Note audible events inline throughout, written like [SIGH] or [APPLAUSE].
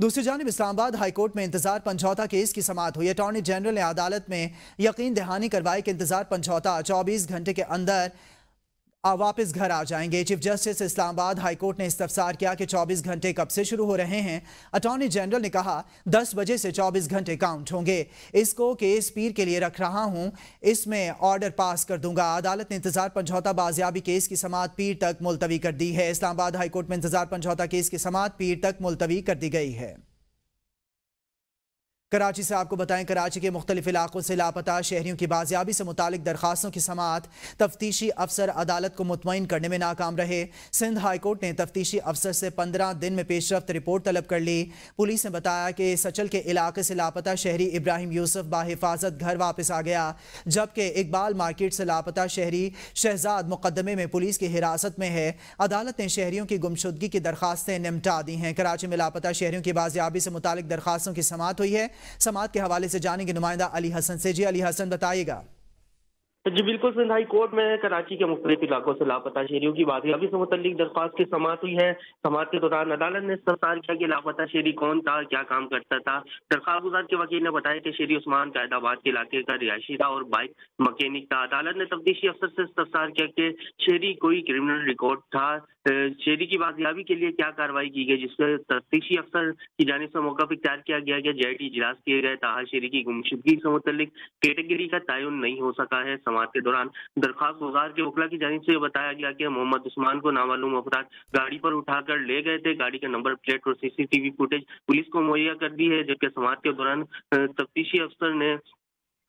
दूसरी जानब इस्लामाबाद हाईकोर्ट में इंतजार पंचौता केस की समात हुई अटॉर्नी जनरल ने अदालत में यकीन दहानी करवाई कि इंतजार पंचौता 24 घंटे के अंदर वापस घर आ जाएंगे चीफ जस्टिस इस्लामाबाद हाईकोर्ट ने इस्तफसार किया कि 24 घंटे कब से शुरू हो रहे हैं अटॉर्नी जनरल ने कहा 10 बजे से 24 घंटे काउंट होंगे इसको केस पीर के लिए रख रहा हूं इसमें ऑर्डर पास कर दूंगा अदालत ने इंतजार पंझौता बाजियाबी केस की समात पीर तक मुलतवी कर दी है इस्लामाबाद हाईकोर्ट में इंतजार पंझौता केस की समात पीर तक मुलतवी कर दी गई है कराची से आपको बताएं कराची के मुख्तलिफ इलाकों से लापता शहरीों की बाजियाबी से मुतल दरखास्तों की समात तफ्तीशी अफसर अदालत को मुतमिन करने में नाकाम रहे सिंध हाईकोर्ट ने तफ्तीशी अफसर से पंद्रह दिन में पेशरफ रिपोर्ट तलब कर ली पुलिस ने बताया कि सचल के इलाके से लापता शहरी इब्राहिम यूसुफ बाहिफाजत घर वापस आ गया जबकि इकबाल मार्केट से लापता शहरी शहजाद मुकदमे में पुलिस की हिरासत में है अदालत ने शहरीों की गुमशुदगी की दरखास्तें निपटा दी हैं कराची में लापता शहरीों की बाजियाबी से मुतल दरखास्तों की समात हुई है समाज के हवाले से जानेंगे नुमाइंदा अली हसन से जी अली हसन बताइएगा तो जी बिल्कुल सिंध हाई कोर्ट में कराची के मुख्तलिफ इलाकों से लापता शहरी की अभी से मुतल दरख्वास्त की समात हुई है समात के दौरान अदालत ने सरकार किया कि लापता शहरी कौन था क्या काम करता था दरख्वास्त गुजार के वकील ने बताया कि शहरी उस्मान कैदाबाद के इलाके का रिहायशी था और बाइक मकैनिक था अदालत ने तफ्तीशी अफसर से सरकार किया कि शहरी कोई क्रिमिनल रिकॉर्ड था शेरी की बाजियाबी के लिए क्या कार्रवाई की गई जिसमें तफ्तीशी अफसर की जाने से मौका इख्तियार किया गया कि जेड इजलास किए गए ताहा शेरी की गुमशुदगी से मुतलिक कैटेगरी का तयन नहीं हो सका है समाज के दौरान दरख्वास्त गुजार के वकला की जानी से बताया गया कि मोहम्मद उस्मान को नामालूम अफराध गाड़ी पर उठाकर ले गए थे गाड़ी का नंबर प्लेट और सीसीटीवी फुटेज पुलिस को मुहैया कर दी है जबकि समाज के दौरान तफ्तीशी अफसर ने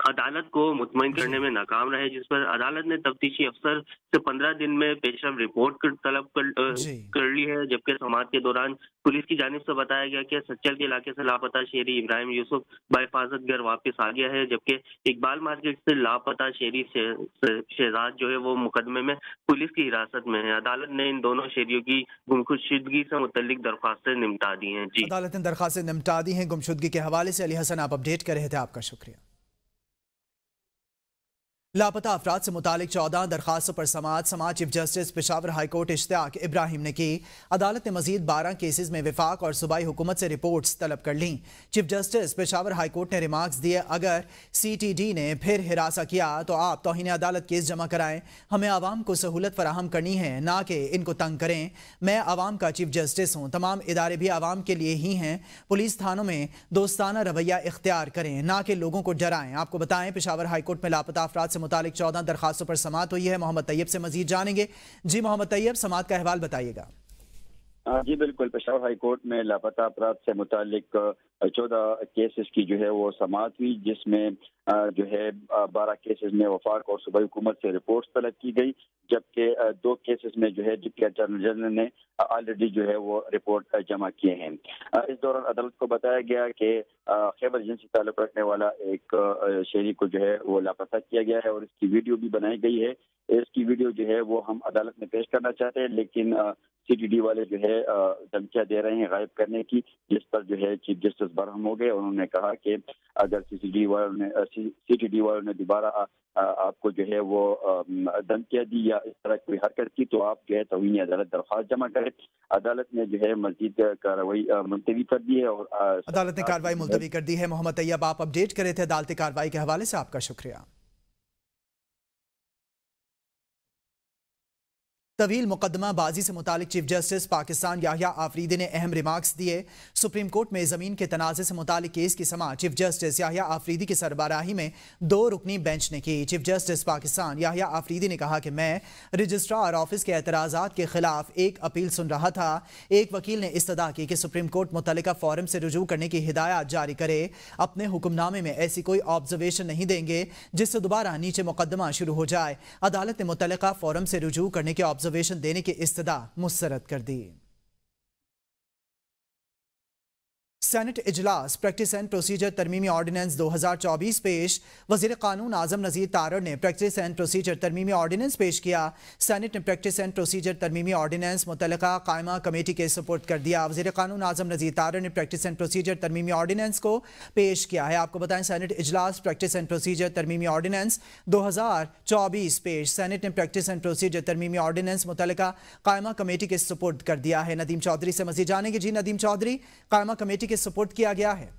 अदालत को मुतमिन करने में नाकाम रहे जिस पर अदालत ने तफ्तीशी अफसर से पंद्रह दिन में पेशरफ रिपोर्ट कर, तलब कर, कर ली है जबकि समाज के दौरान पुलिस की जानब से बताया गया कि सच्चल के इलाके से लापता शेरी इब्राहिम यूसुफ बाफाजत घर वापस आ गया है जबकि इकबाल मार्केट से लापता शेरी शहजाद जो है वो मुकदमे में पुलिस की हिरासत में है अदालत ने इन दोनों शेरियों की गुमशुदगी से मुतलिक दरख्वास्तें निपटा दी हैं जी अदालत ने दरख्वास्तें निपटा दी हैं गुमशुदगी के हवाले से अली हसन आप अपडेट कर रहे थे आपका शुक्रिया लापता अफराद से मुतालिक चौदह दरखास्तों पर समाज समाज chief justice Peshawar high court Ishtiaq Ibrahim ने की अदालत ने मजीद बारह केसेज में विफाक और सूबाई हुकूमत से रिपोर्ट्स तलब कर लीं चीफ जस्टिस पेशावर हाईकोर्ट ने रिमार्क्स दिए अगर सी टी डी ने फिर हिरासा किया तो आप तोहन अदालत केस जमा कराएं हमें आवाम को सहूलत फराहम करनी है ना कि इनको तंग करें मैं आवाम का चीफ जस्टिस हूँ तमाम इदारे भी आवाम के लिए ही हैं पुलिस थानों में दोस्ताना रवैया इख्तियार करें ना कि लोगों को डराएं आपको बताएं पेशावर हाईकोर्ट में लापता अफराद से मुतालिक चौदह दरखास्तों पर समात हुई है मोहम्मद तैयब से मजीद जानेंगे जी मोहम्मद तैयब समात का अहवाल बताइएगा हाँ जी बिल्कुल पेशावर हाई कोर्ट में लापता अपराध से मुतालिक चौदह केसेस की जो है वो समात हुई जिसमें जो है बारह केसेस में वफाक और सूबाई हुकूमत से रिपोर्ट तलब की गई जबकि दो केसेस में जो है डिप्टी अटॉर्नी जनरल ने ऑलरेडी जो है वो रिपोर्ट जमा किए हैं इस दौरान अदालत को बताया गया कि खैबर जिन से ताल्लुक रखने वाला एक शहरी को जो है वो लापता किया गया है और इसकी वीडियो भी बनाई गई है इसकी वीडियो जो है वो हम अदालत में पेश करना चाहते हैं लेकिन सीटीडी वाले जो है धमकियां दे रहे हैं गायब करने की जिस पर जो है चीफ जस्टिस बरहम हो गए उन्होंने कहा कि अगर सीसीडी वालों ने सीटीडी वालों ने दोबारा आपको जो है वो धमकियां दी या इस तरह कोई हरकत की तो आप जो है तवीनी अदालत दरख्वास्त जमा करें अदालत ने जो है मजीद कार्रवाई मुलतवी कर दी है और अदालत ने कार्रवाई मुलतवी कर दी है मोहम्मद तैयब आप अपडेट करे थे अदालती कार्रवाई के हवाले से आपका शुक्रिया तवील मुकदमा बाजी से मुतालिक चीफ जस्टिस पाकिस्तान याहिया आफरीदी ने अहम रिमार्क्स दिए सुप्रीम कोर्ट में ज़मीन के तनाज़े से मुतालिक केस की समा चीफ जस्टिस याहिया आफरीदी की सरबराही में दो रुकनी बेंच ने की चीफ जस्टिस पाकिस्तान याहिया आफरीदी ने कहा कि मैं रजिस्ट्रार ऑफिस के एतराज़ा के खिलाफ एक अपील सुन रहा था एक वकील ने इस्तदा की कि सुप्रीम कोर्ट मुतल फॉरम से रजू करने की हिदायत जारी करे अपने हुक्मनामे में ऐसी कोई ऑब्जर्वेशन नहीं देंगे जिससे दोबारा नीचे मुकदमा शुरू हो जाए अदालत ने मुतल फॉरम से रजू करने के ऑब्जर्व ऑब्जर्वेशन देने की इस्तः मुस्रद कर दी सेनेट इजलास प्रैक्टिस एंड प्रोसीजर तरमीमी ऑर्डिनेंस 2024 पेश वजीर कानून आजम नज़ीर तारड़ ने प्रैक्टिस एंड प्रोसीजर तरमीमी ऑर्डिनेंस पेश किया सेनेट ने प्रैक्टिस एंड प्रोसीजर तरमीमी ऑर्डिनेंस मुतल कायमा कमेटी के सपोर्ट कर दिया वजीर कानून आजम नज़ीर तारड़ ने प्रैक्टिस एंड प्रोसीजर तरमीमी ऑर्डिनेंस को पेश किया है आपको बताएं सैनट इजलास प्रैक्टिस एंड प्रोसीजर तरमीमी ऑर्डिनेंस दो हज़ार चौबीस पेश सैनट ने प्रैक्टिस एंड प्रोसीजर तरमीमी ऑर्डिनेंस मुतल कायमा कमेटी के सपोर्ट कर दिया है नदीम चौधरी से मजीद जानेंगे जी नदीम चौधरी कायमा कमेटी के सपोर्ट किया गया है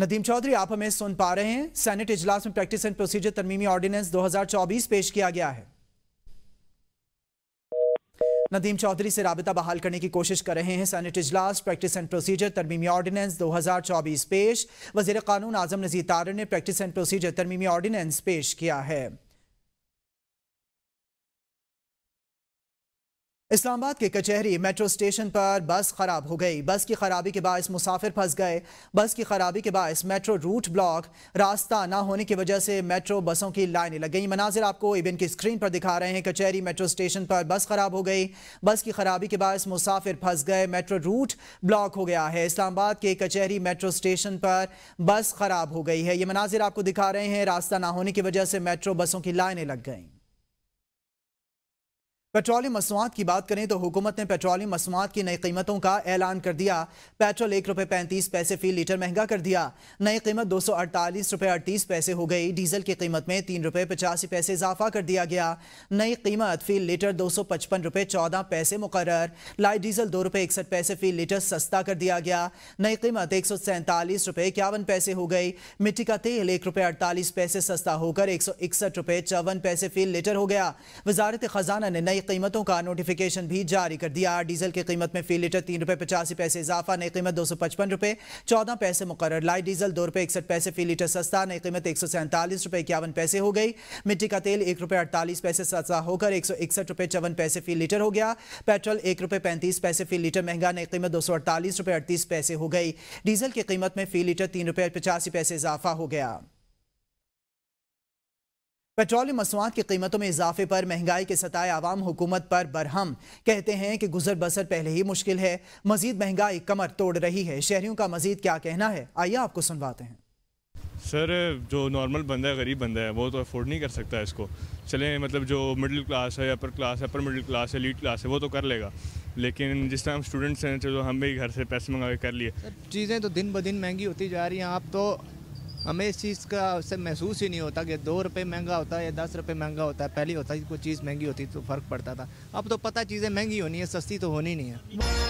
नदीम चौधरी आप हमें सुन पा रहे हैं सेनेट इजलास में प्रैक्टिस एंड प्रोसीजर तरमीमी ऑर्डिनेंस 2024 पेश किया गया है नदीम चौधरी से राबता बहाल करने की कोशिश कर रहे हैं सैनेट इजलास प्रैक्टिस एंड प्रोसीजर तरमीमी ऑर्डिनेंस 2024 पेश वजीर कानून आजम नजीर तारण ने प्रैक्टिस एंड प्रोसीजर तरमीमी ऑर्डिनेंस पेश किया है इस्लामाबाद के कचहरी मेट्रो स्टेशन पर बस खराब हो गई बस की खराबी के बायस मुसाफिर फंस गए बस की खराबी के बायस मेट्रो रूट ब्लॉक रास्ता ना होने की वजह से मेट्रो बसों की लाइनें लग गई मनाजिर आपको इबिन की स्क्रीन पर दिखा रहे हैं कचहरी मेट्रो स्टेशन पर बस खराब हो गई बस की खराबी के बायस मुसाफिर फंस गए मेट्रो रूट ब्लॉक हो गया है इस्लामाबाद के कचहरी मेट्रो स्टेशन पर बस खराब हो गई है ये मनाजिर आपको दिखा रहे हैं रास्ता ना होने की वजह से मेट्रो बसों की लाइनें लग गई पेट्रोलियम मसनूआत की बात करें तो हुकूमत ने पेट्रोलियम मसनूआत की नई कीमतों का ऐलान कर दिया पेट्रोल एक रुपये पैंतीस पैसे फी लीटर महंगा कर दिया नई कीमत दो सौ अड़तालीस रुपये अड़तीस पैसे हो गई डीजल की कीमत में तीन रुपये पचासी पैसे इजाफा कर दिया गया नई कीमत फी लीटर दो सौ पचपन रुपये चौदह पैसे मुकर लाइट डीजल दो रुपये इकसठ पैसे फी लीटर सस्ता कर दिया गया नई कीमत एक सौ सैंतालीस रुपये इक्यावन पैसे हो गई मिट्टी का तेल एक रुपये अड़तालीस पैसे सस्ता होकर एक सौ इकसठ रुपये चौवन पैसे फी लीटर हो गया वजारत खजाना ने नई नई कीमतों का नोटिफिकेशन भी जारी कर दिया डीजल की कीमत में फी लीटर तीन रुपये पचासी पैसे इजाफा नई कीमत दो सौ पचपन रुपये चौदह पैसे मुकर लाइट डीजल दो रुपये इकसठ पैसे फी लीटर सस्ता नई कीमत एक सौ सैंतालीस रुपये इक्यावन पैसे हो गई मिट्टी का तेल एक रुपये अड़तालीस पैसे सस्ता होकर एक सौ इकसठ रुपये चौवन पैसे फी लीटर हो गया पेट्रोल एक रुपये पैंतीस पैसे फी लीटर महंगा नई कीमत दो सौ अड़तालीस रुपये अड़तीस पैसे हो गई डीजल की कीमत में फी लीटर तीन रुपये पचासी पैसे इजाफा हो गया पेट्रोलियम मसनूआत की कीमतों में इजाफे पर महंगाई के सताए आवाम हुकूमत पर बरहम कहते हैं कि गुजर बसर पहले ही मुश्किल है मजीद महंगाई कमर तोड़ रही है शहरियों का मजीद क्या कहना है आइए आपको सुनवाते हैं सर जो नॉर्मल बंदा है गरीब बंदा है वो तो अफोर्ड नहीं कर सकता इसको चले मतलब जो मिडिल क्लास है अपर क्लास है अपर मिडिल क्लास है लीड क्लास है वो तो कर लेगा लेकिन जिस टाइम स्टूडेंट्स हैं जो हम भी घर से पैसे मंगा के कर लिए चीज़ें तो दिन ब दिन महंगी होती जा रही हैं आप तो हमें इस चीज़ का उससे महसूस ही नहीं होता कि दो रुपये महंगा होता है या दस रुपये महंगा होता है पहले होता है कोई चीज़ महंगी होती तो फ़र्क पड़ता था अब तो पता चीज़ें महंगी होनी है सस्ती तो होनी नहीं है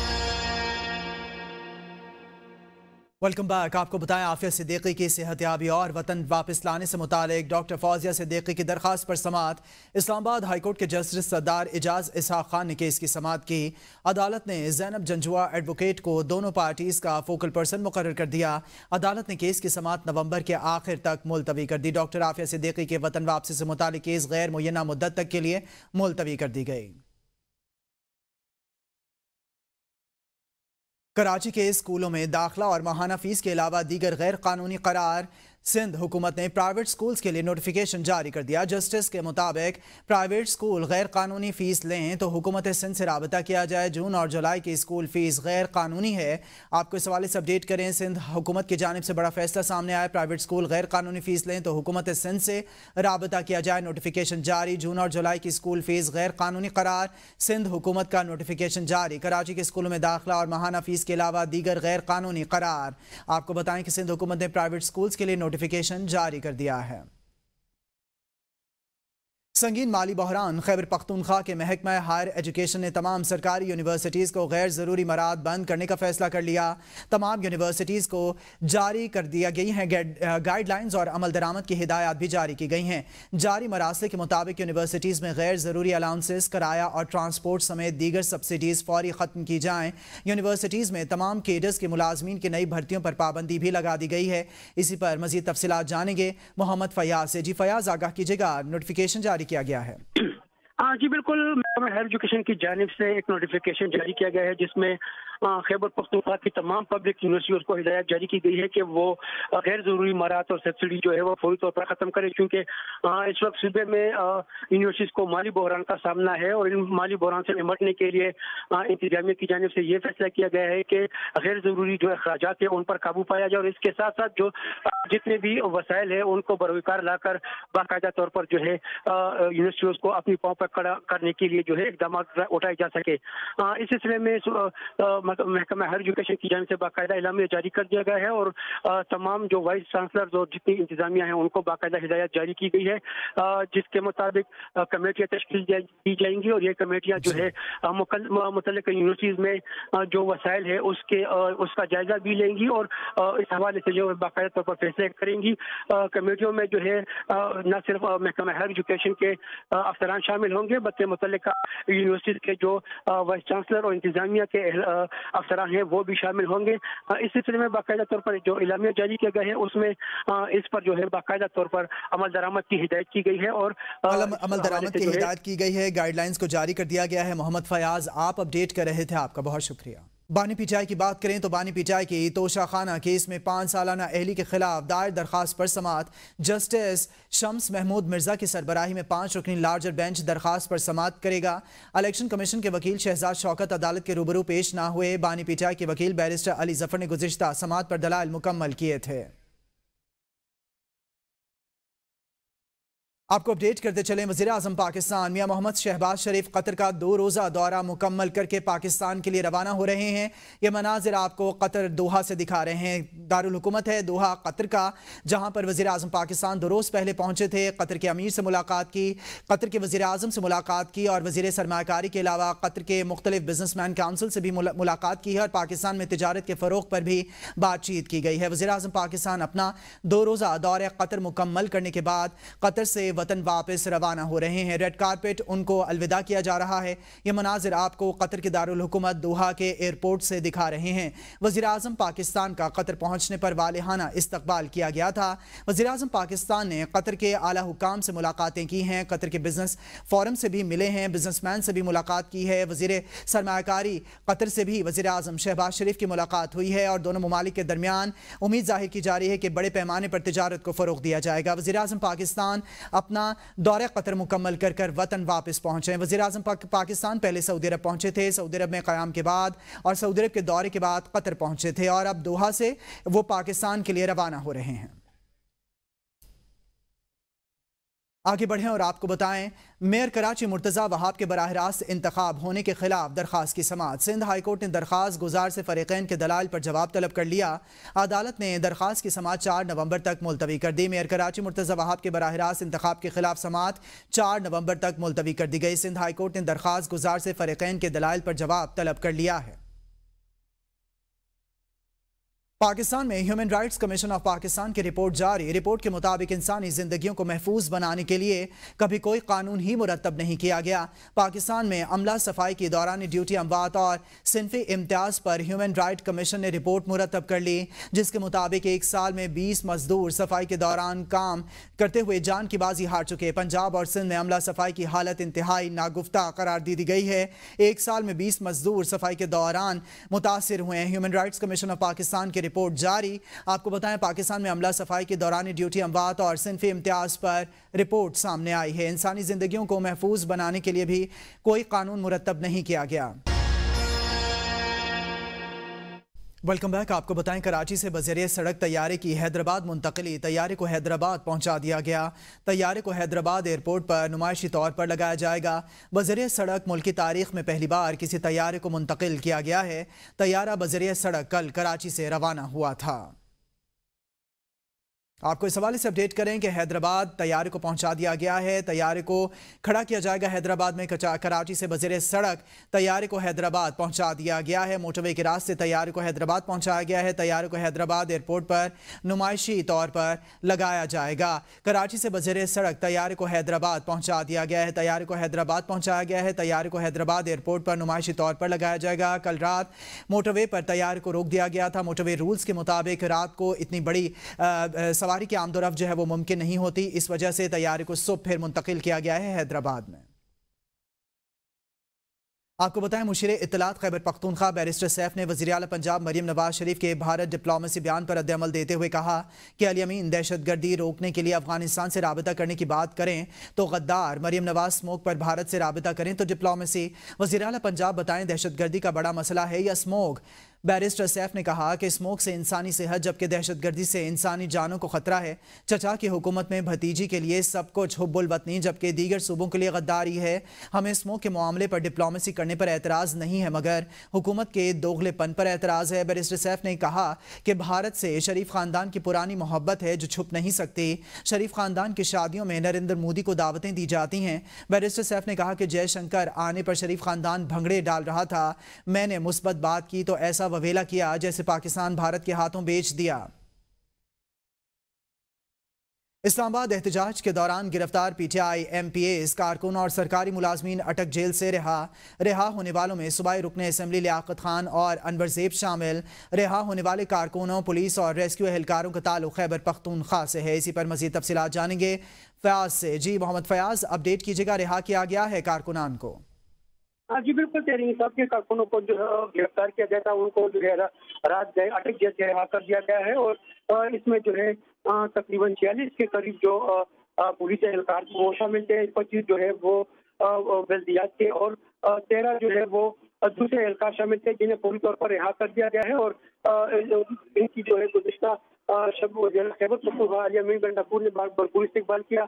वेलकम बैक आपको बताएं आफिया सिद्दीकी की सेहतियाबी और वतन वापस लाने से मुतालिक डॉक्टर फौजिया सिद्दीकी की दरख्वास्त पर समात इस्लामाबाद हाईकोर्ट के जस्टिस सरदार एजाज इसहा खान ने केस की समात की अदालत ने जैनब जंजुआ एडवोकेट को दोनों पार्टीज़ का फोकल पर्सन मुकर कर दिया अदालत ने केस की समात नवंबर के आखिर तक मुलतवी कर दी डॉक्टर आफिया सिद्दीकी के वतन वापसी से मुतल केस गैर मुना मुद्दत तक के लिए मुलतवी कर दी गई कराची के स्कूलों में दाखिला और माहाना फीस के अलावा दीगर गैर कानूनी करार सिंध हुकूमत ने प्राइवेट स्कूल्स के लिए नोटिफिकेशन जारी कर दिया जस्टिस के मुताबिक प्राइवेट स्कूल गैर कानूनी फीस लें तो हुकूमत सिंध से रबता किया जाए जून और जुलाई की स्कूल फीस गैर कानूनी है आपको इस हवाले से अपडेट करें सिंध हुकूमत की जानब से बड़ा फैसला सामने आया प्राइवेट स्कूल गैर कानूनी फीस लें तो हुकूमत सिंध से रबता किया जाए नोटिफिकेशन जारी जून और जुलाई की स्कूल फीस गैर कानूनी करार सिंध हुकूमत का नोटिफिकेशन जारी कराची के स्कूलों में दाखिला और महाना फीस के अलावा दीगर गैर कानूनी करार आपको बताएं कि सिंध हुकूमत ने प्राइवेट स्कूल्स के लिए नोटिफिकेशन जारी कर दिया है संगीन माली बहरान खैबर पख्तनख्वा के महकमा हायर एजुकेशन ने तमाम सरकारी यूनिवर्सिटीज़ को गैर ज़रूरी मराद बंद करने का फैसला कर लिया तमाम यूनिवर्सिटीज़ को जारी कर दिया गई हैं गाइडलाइंस और अमल दरामद की हिदायत भी जारी की गई हैं जारी मरासले के मुताबिक यूनिवर्सिटीज़ में गैर ज़रूरी अलाउंसेस कराया और ट्रांसपोर्ट समेत दीगर सब्सिडीज़ फौरी ख़त्म की जाएँ यूनिवर्सिटीज़ में तमाम केडर्स के मुलाजमी की नई भर्तियों पर पाबंदी भी लगा दी गई है इसी पर मज़ीद तफसलत जानेंगे मोहम्मद फ़याज़ से जी फ़याज़ आगाह कीजिएगा नोटिफिकेशन जारी जारी किया गया है [CLEARS THROAT] हाँ जी बिल्कुल हायर एजुकेशन की जानब से एक नोटिफिकेशन जारी किया गया है जिसमें खैबर पख्तूखा की तमाम पब्लिक यूनिवर्सिटियों को हिदायत जारी की गई है कि वो गैर ज़रूरी मारात और सब्सिडी जो है वो फौरी तौर पर ख़त्म करें क्योंकि इस वक्त सूबे में यूनिवर्सिटीज़ को माली बहरान का सामना है और इन माली बहरान से निमटने के लिए इंतजामिया की जानब से ये फैसला किया गया है कि गैर ज़रूरी जो अखराज है उन पर काबू पाया जाए और इसके साथ साथ जो जितने भी वसायल हैं उनको बरोकार लाकर बाकायदा तौर पर जो है यूनिवर्सिटियों को अपनी पाँव पर खड़ा करने के लिए जो है इकदाम उठाए जा सके इस सिलसिले में महकमा हायर एजुकेशन की जानब से बाकायदा इलामिया जारी कर दिया गया है और तमाम जो वाइस चांसलर और जितनी इंतजामिया है उनको बाकायदा हिदायत जारी की गई है जिसके मुताबिक कमेटियाँ तश्ल दी जाएंगी और ये कमेटियाँ जो है मुतल यूनिवर्सिटीज में जो वसाइल है उसके उसका जायजा भी लेंगी और इस हवाले से जो है बाकायदा तौर पर फैसले करेंगी कमेटियों में जो है न सिर्फ महकमा हायर एजुकेशन के अफसरान शामिल होंगे बल्कि मुतल यूनिवर्सिटीज के जो वाइस चांसलर और इंतजामिया के अफसरा हैं वो भी शामिल होंगे इस सिलसिले में बाकायदा तौर पर जो इलामिया जारी किया गया है उसमें इस पर जो है बाकायदा तौर पर अमल दरामद की हिदायत की गई है और अमल दरामद की हिदायत की गई है गाइडलाइंस को जारी कर दिया गया है मोहम्मद फयाज आप अपडेट कर रहे थे आपका बहुत शुक्रिया बानी पिटाई की बात करें तो बानी पिटाई की तोशाखाना केस में पाँच सालाना अहली के खिलाफ दायर दरख्वास्त पर समात जस्टिस शम्स महमूद मिर्जा की सरबराही में पाँच रुकनी लार्जर बेंच दरख्वास्त पर समात करेगा इलेक्शन कमीशन के वकील शहजाद शौकत अदालत के रूबरू पेश ना हुए बानी पिटाई के वकील बैरिस्टर अली जफर ने गुजशत समात पर दलाल मुकम्मल किए थे आपको अपडेट करते चले वजी अजम पाकिस्तान मियाँ मोहम्मद शहबाज शरीफ कतर का दो रोज़ा दौरा मुकम्मल करके पाकिस्तान के लिए रवाना हो रहे हैं ये मनाजिर आपको कतर दोहा से दिखा रहे हैं दारकूमत है दोहा कतर का जहाँ पर वजी अजम पाकिस्तान दो रोज़ पहले पहुँचे थे कतर के अमीर से मुलाकात की कतर के वजी अजम से मुलाकात की और वजीर सरमाकारी के अलावा कतर के मुख्तलिफ मैन काउंसिल से भी मुलाकात की है और पाकिस्तान में तजारत के फ़रोग पर भी बातचीत की गई है वजी अजम पाकिस्तान अपना दो रोज़ा दौर कतर मुकम्मल करने के बाद कतर से वतन वापस रवाना हो रहे हैं रेड कारपेट उनको अलविदा किया जा रहा है ये मनाजिर आपको कतर के दारकूमत दोहा के एयरपोर्ट से दिखा रहे हैं वजी अजम पाकिस्तान का कतर पहुँचने पर वालहाना इस्तबाल किया गया था वजी अजम पाकिस्तान ने कतर के आला हुकाम से मुलाकातें की हैं कतर के बिजनेस फोरम से भी मिले हैं मैन से भी मुलाकात की है वजीर सरमाकारी कतर से भी वजी अजम शहबाज शरीफ की मुलाकात हुई है और दोनों ममालिक के दरमियान उम्मीद जाहिर की जा रही है कि बड़े पैमाने पर तजारत को फ़रोग दिया जाएगा वजी अजम पाकिस्तान अपना दौरे कतर मुकम्मल कर कर वतन वापस पहुँचे वजी अजम पाक, पाकिस्तान पहले सऊदी अरब पहुँचे थे सऊदी अरब में क़्याम के बाद और सऊदी अरब के दौरे के बाद कतर पहुँचे थे और अब दोहा से वो पाकिस्तान के लिए रवाना हो रहे हैं आगे बढ़ें और आपको बताएं मेयर कराची मुर्तज़ा वहाब के बरह रास्त इंतखब होने के खिलाफ दरख्वास्त की समात सिंध हाईकोर्ट ने दरख्वास्त गुजार से फरीकैन के दलाल पर जवाब तलब कर लिया अदालत ने दरख्वास्त की समात चार नवंबर तक मुलतवी कर दी मेयर कराची मुर्तज़ा वहाब के बरह रास्त इंतब के खिलाफ समात चार नवंबर तक मुलतवी कर दी गई सिंध हाईकोर्ट ने दरख्वास्त गुजार से फरीकैन के दलाल पर जवाब तलब कर लिया है पाकिस्तान में Human Rights Commission of Pakistan की रिपोर्ट जारी रिपोर्ट के मुताबिक इंसानी जिंदगियों को महफूज बनाने के लिए कभी कोई कानून ही मुरतब नहीं किया गया पाकिस्तान में अमला सफाई के दौरान ड्यूटी अमवात और सिनफी इम्तियाज पर ह्यूमन राइट कमीशन ने रिपोर्ट मुरतब कर ली जिसके मुताबिक एक साल में बीस मजदूर सफाई के दौरान काम करते हुए जान की बाजी हार चुके पंजाब और सिंध में अमला सफाई की हालत इंतहाई नागुफ्ता करार दे दी गई है एक साल में बीस मजदूर सफाई के दौरान मुतासर हुए हैं Human Rights Commission of Pakistan के रिपोर्ट जारी आपको बताएं पाकिस्तान में अमला सफाई के दौरान ड्यूटी अमवात और सिनफी इम्तियाज़ पर रिपोर्ट सामने आई है इंसानी ज़िंदगियों को महफूज बनाने के लिए भी कोई कानून मुरतब नहीं किया गया वेलकम बैक आपको बताएं कराची से बजरिए सड़क तैयारे की हैदराबाद मुंतकली तैयारे को हैदराबाद पहुंचा दिया गया तैयारे को हैदराबाद एयरपोर्ट पर नुमाइशी तौर पर लगाया जाएगा बजरिए सड़क मुल्क की तारीख में पहली बार किसी तैयारे को मुंतकिल किया गया है तैयारा बजरिए सड़क कल कराची से रवाना हुआ था आपको इस हवाले से अपडेट करें कि हैदराबाद तैयारे को पहुंचा दिया गया है तैयारे को खड़ा किया जाएगा हैदराबाद में कराची से बजे सड़क तैयारी को हैदराबाद पहुंचा दिया गया है मोटरवे के रास्ते तैयारे को हैदराबाद पहुंचाया गया है तैयारी को हैदराबाद एयरपोर्ट पर नुमाइशी तौर पर लगाया जाएगा कराची से बजे सड़क तैयारे को हैदराबाद पहुँचा दिया गया है तैयारी को हैदराबाद पहुँचाया गया है तैयारी को हैदराबाद एयरपोर्ट पर नुमाइशी तौर पर लगाया जाएगा कल रात मोटरवे पर तैयारी को रोक दिया गया था मोटरवे रूल्स के मुताबिक रात को इतनी बड़ी सवारी की आमदोरफ जो है वो मुमकिन नहीं होती इस वजह से तैयारी को सुबह फिर मुंतकिल किया गया है हैदराबाद में आपको बताएं मुशीर इतलात खैबर पख्तूनखा बैरिस्टर सैफ ने वजी अल पंजाब मरीम नवाज शरीफ के भारत डिप्लोमेसी बयान पर रद्दमल देते हुए कहा कि अलियमीन दहशतगर्दी रोकने के लिए अफगानिस्तान से रबता करने की बात करें तो गद्दार मरीम नवाज स्मोक पर भारत से रबता करें तो डिप्लोमेसी वजी अल पंजाब बताएं दहशतगर्दी का बड़ा मसला है या स्मोक बैरिस्टर सैफ ने कहा कि स्मोक से इंसानी सेहत जबकि दहशतगर्दी से इंसानी जानों को खतरा है चचा की हुकूमत में भतीजी के लिए सब कुछ बतनी जबकि दीगर सूबों के लिए गद्दारी है हमें स्मोक के मामले पर डिप्लोमेसी करने पर एतराज़ नहीं है मगर हुकूमत के दोगलेपन पर एतराज़ है बैरिस्टर सैफ ने कहा कि भारत से शरीफ ख़ानदान की पुरानी मोहब्बत है जो छुप नहीं सकती शरीफ ख़ानदान की शादियों में नरेंद्र मोदी को दावतें दी जाती हैं बैरिस्टर सैफ ने कहा कि जयशंकर आने पर शरीफ ख़ानदान भंगड़े डाल रहा था मैंने मुस्बत बात की तो ऐसा ववेला किया जैसे पाकिस्तान भारत के हाथों बेच दिया इस्लामाबाद एहतजाज के दौरान गिरफ्तार पीटीआई एमपीएस कारकुन और सरकारी मुलाजमीन अटक जेल से रिहा रिहा होने वालों में सूबाई रुकने असम्बली लियाकत खान और अनवर जेब शामिल रिहा होने वाले कारकुनों पुलिस और रेस्क्यू एहलकारों का ताल्लुक खैबर पख्तूनख्वा से है इसी पर मजीद तफसीत जानेंगे फयाज से जी मोहम्मद फयाज अपडेट कीजिएगा रिहा किया गया है कारकुनान को हाँ जी बिल्कुल तेरी साहब के कारकुनों को जो गिरफ्तार किया गया था उनको जो है रात गए अटक किया गया कर दिया गया है और इसमें जो है तकरीबन छियालीस के करीब जो पुलिस एहलकार वो शामिल थे पच्चीस जो है वो बल्दियात के और तेरह जो है वो दूसरे एहलकार शामिल थे जिन्हें पूरी तौर पर रिहा कर दिया गया है और इनकी जो है गुजश्ता शब खैबर पख्तूनवा अली अमीन बन ने भरपूर इस्तेबाल किया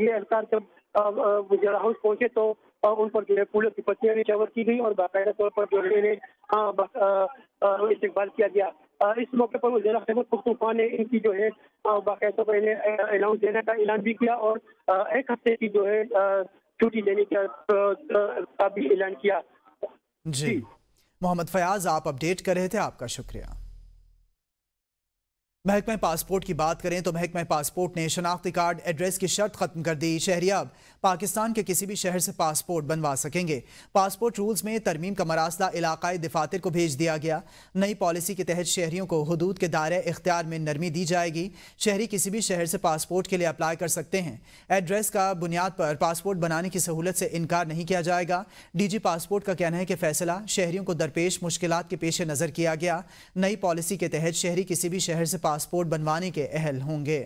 ये एहलकार जब हाउस पहुंचे तो उन पर जो है की पत्तियां की गई और बाकायदा तौर पर जो है इस्तेबाल किया गया इस मौके पर खैबर ने इनकी जो है बाकायदा पर अनाउंस देने का ऐलान भी किया और एक हफ्ते की जो है छुट्टी देने का भी ऐलान किया जी मोहम्मद फयाज आप अपडेट कर रहे थे आपका शुक्रिया महकमे पासपोर्ट की बात करें तो महकमे पासपोर्ट ने शनाख्ती कार्ड एड्रेस की शर्त खत्म कर दी शहरी अब पाकिस्तान के किसी भी शहर से पासपोर्ट बनवा सकेंगे पासपोर्ट रूल्स में तरमीम का मरासला इलाकाई दफातर को भेज दिया गया नई पॉलिसी के तहत शहरीों को हदूद के दायरे इख्तियार में नरमी दी जाएगी शहरी किसी भी शहर से पासपोर्ट के लिए अप्लाई कर सकते हैं एड्रेस का बुनियाद पर पासपोर्ट बनाने की सहूलत से इनकार नहीं किया जाएगा जी पासपोर्ट का कहना है कि फैसला शहरीों को दरपेश मुश्किल के पेश नज़र किया गया नई पॉलिसी के तहत शहरी किसी भी शहर से पासपोर्ट बनवाने के अहल होंगे